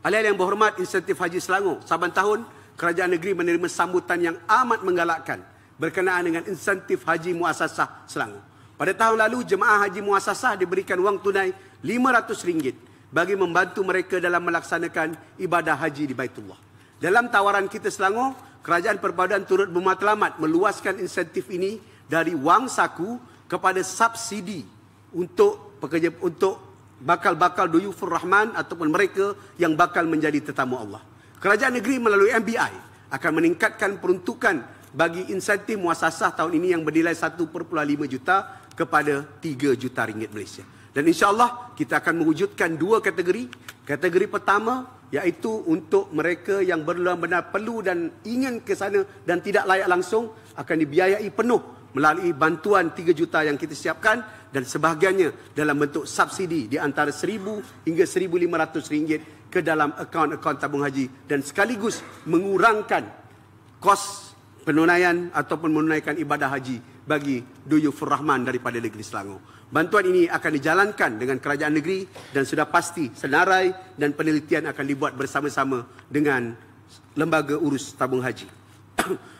Alih-alih yang berhormat insentif Haji Selangor, saban tahun kerajaan negeri menerima sambutan yang amat menggalakkan berkenaan dengan insentif Haji muasasah Selangor. Pada tahun lalu, jemaah Haji muasasah diberikan wang tunai RM500 bagi membantu mereka dalam melaksanakan ibadah haji di Baitullah. Dalam tawaran kita Selangor, Kerajaan Perpaduan turut bermatlamat meluaskan insentif ini dari wang saku kepada subsidi untuk pekerja, untuk bakal-bakal Duyufur Rahman ataupun mereka yang bakal menjadi tetamu Allah. Kerajaan negeri melalui MBI akan meningkatkan peruntukan bagi insentif muasasah tahun ini yang bernilai 1.5 juta kepada 3 juta ringgit Malaysia. Dan insyaAllah kita akan mewujudkan dua kategori. Kategori pertama iaitu untuk mereka yang benar-benar perlu dan ingin ke sana dan tidak layak langsung akan dibiayai penuh melalui bantuan 3 juta yang kita siapkan dan sebahagiannya dalam bentuk subsidi di antara 1000 hingga 1500 ringgit ke dalam akaun-akaun tabung haji dan sekaligus mengurangkan kos penunaian ataupun menunaikan ibadah haji bagi Duyufur furrahman daripada negeri Selangor. Bantuan ini akan dijalankan dengan kerajaan negeri dan sudah pasti senarai dan penelitian akan dibuat bersama-sama dengan lembaga urus tabung haji.